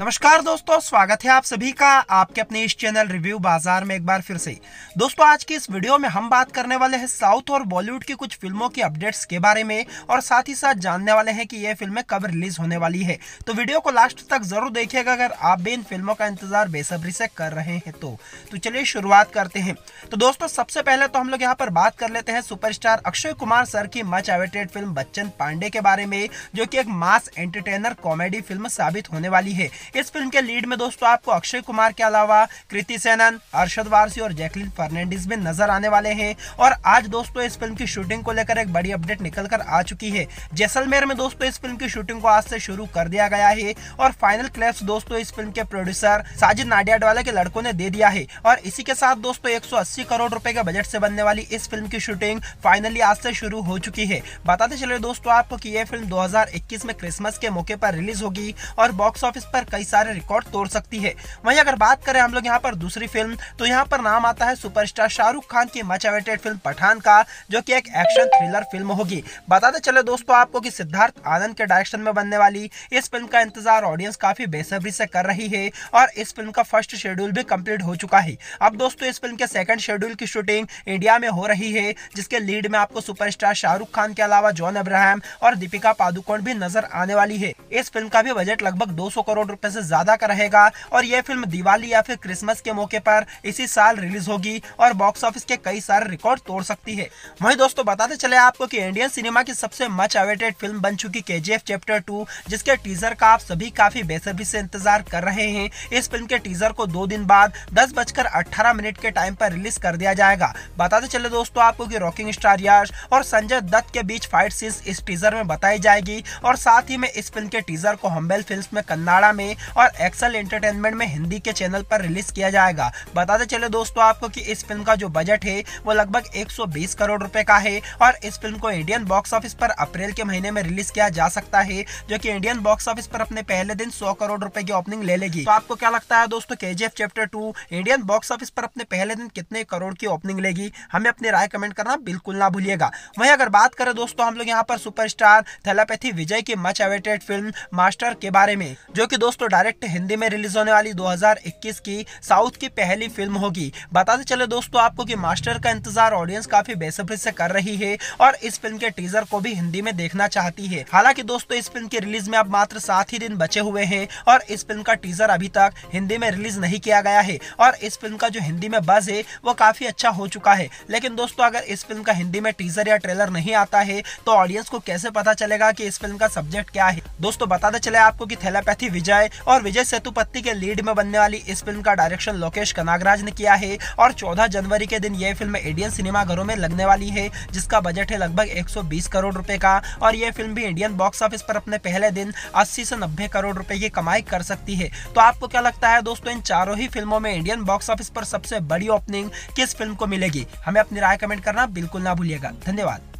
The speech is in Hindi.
नमस्कार दोस्तों स्वागत है आप सभी का आपके अपने इस चैनल रिव्यू बाजार में एक बार फिर से दोस्तों आज की इस वीडियो में हम बात करने वाले हैं साउथ और बॉलीवुड की कुछ फिल्मों की अपडेट्स के बारे में और साथ ही साथ जानने वाले हैं कि ये फिल्में कब रिलीज होने वाली है तो वीडियो को लास्ट तक जरूर देखिएगा अगर आप भी इन फिल्मों का इंतजार बेसब्री से कर रहे हैं तो, तो चलिए शुरुआत करते हैं तो दोस्तों सबसे पहले तो हम लोग यहाँ पर बात कर लेते हैं सुपर अक्षय कुमार सर की much awaited film Bachchan Pandey के बारे में जो की एक मास एंटरटेनर कॉमेडी फिल्म साबित होने वाली है इस फिल्म के लीड में दोस्तों आपको अक्षय कुमार के अलावा कृति सेनन अर्षद वारसी और जैकलिन फर्नांडिस भी नजर आने वाले हैं और आज दोस्तों इस फिल्म की शूटिंग को लेकर एक बड़ी अपडेट निकल कर आ चुकी है जैसलमेर में दोस्तों इस फिल्म की शूटिंग को आज से शुरू कर दिया गया है और फाइनल क्लैप्स दोस्तों इस फिल्म के प्रोड्यूसर साजिद नाडियाडवाला के लड़कों ने दे दिया है और इसी के साथ दोस्तों एक करोड़ रुपए के बजट से बनने वाली इस फिल्म की शूटिंग फाइनली आज से शुरू हो चुकी है बताते चले दोस्तों आपको की यह फिल्म दो में क्रिसमस के मौके पर रिलीज होगी और बॉक्स ऑफिस पर कई सारे रिकॉर्ड तोड़ सकती है वहीं अगर बात करें हम लोग यहाँ पर दूसरी फिल्म तो यहाँ पर नाम आता है सुपरस्टार शाहरुख खान की मच अवेटेड फिल्म पठान का जो की एक एक्शन थ्रिलर फिल्म होगी बताते चले दोस्तों आपको की सिद्धार्थ आनंद के डायरेक्शन में बनने वाली इस फिल्म का इंतजार ऑडियंस काफी बेसब्री से कर रही है और इस फिल्म का फर्स्ट शेड्यूल भी कंप्लीट हो चुका है अब दोस्तों इस फिल्म के सेकंड शेड्यूल की शूटिंग इंडिया में हो रही है जिसके लीड में आपको सुपरस्टार शाहरुख खान के अलावा जॉन अब्राहम और दीपिका पादुकोण भी नजर आने वाली है इस फिल्म का भी बजट लगभग 200 करोड़ रुपए रुपए से ज्यादा का रहेगा और यह फिल्म दिवाली या फिर क्रिसमस के मौके पर इसी साल रिलीज होगी और बॉक्स ऑफिस के कई सारे रिकॉर्ड तोड़ सकती है वही दोस्तों बताते चले आपको की इंडियन सिनेमा की सबसे मच अवेटेड फिल्म बन चुकी के चैप्टर टू जिसके टीजर का आप सभी काफी बेसब्री से इंतजार कर रहे हैं इस फिल्म के टीजर को दो दिन बाद दस बजकर अठारह मिनट के टाइम पर रिलीज कर दिया जाएगा बताते चले दोस्तों आपको कि रॉकिंग स्टार यश और संजय दत्त के बीच फाइट सीन्स इस टीजर में बताई जाएगी और साथ ही में इस फिल्म के टीजर को हम्बेल फिल्म में कन्नाड़ा में और एक्सल एंटरटेनमेंट में हिंदी के चैनल पर रिलीज किया जाएगा बताते चले दोस्तों आपको कि इस फिल्म का जो बजट है वो लगभग 120 करोड़ रुपए का है और इस फिल्म को इंडियन बॉक्स ऑफिस पर अप्रैल के महीने में रिलीज किया जा सकता है जो की इंडियन बॉक्स ऑफिस पर अपने पहले दिन सौ करोड़ रूपए की ओपनिंग ले लेगी तो आपको क्या लगता है दोस्तों के chapter two Indian box office पर अपने पहले दिन कितने करोड़ की ओपनिंग लेगी हमें अपनी राय कमेंट करना बिल्कुल ना भूलिएगा वही अगर बात करें दोस्तों हम लोग यहाँ पर सुपरस्टार थैलापैथी विजय की मच अवेटेड फिल्म मास्टर के बारे में जो कि दोस्तों दोस्तों डायरेक्ट हिंदी में रिलीज होने वाली 2021 की साउथ की पहली फिल्म होगी बताते चले दोस्तों आपको कि मास्टर का इंतजार ऑडियंस काफी बेसब्री से कर रही है और इस फिल्म के टीजर को भी हिंदी में देखना चाहती है हालांकि दोस्तों इस फिल्म के रिलीज में अब मात्र सात ही दिन बचे हुए हैं और इस फिल्म का टीजर अभी तक हिंदी में रिलीज नहीं किया गया है और इस फिल्म का जो हिंदी में बज है वो काफी अच्छा हो चुका है लेकिन दोस्तों अगर इस फिल्म का हिंदी में टीजर या ट्रेलर नहीं आता है तो ऑडियंस को कैसे पता चलेगा की इस फिल्म का सब्जेक्ट क्या है दोस्तों बताते चले आपको की थेलापैथी विजय है और विजय सेतुपति के लीड में बनने वाली इस फिल्म का डायरेक्शन लोकेश कनागराज ने किया है और 14 जनवरी के दिन यह फिल्म इंडियन सिनेमाघरों में लगने वाली है जिसका बजट है लगभग 120 करोड़ रुपए का और यह फिल्म भी इंडियन बॉक्स ऑफिस पर अपने पहले दिन 80 से नब्बे करोड़ रुपए की कमाई कर सकती है तो आपको क्या लगता है दोस्तों इन चारों ही फिल्मों में इंडियन बॉक्स ऑफिस पर सबसे बड़ी ओपनिंग किस फिल्म को मिलेगी हमें अपनी राय कमेंट करना बिल्कुल ना भूलिएगा धन्यवाद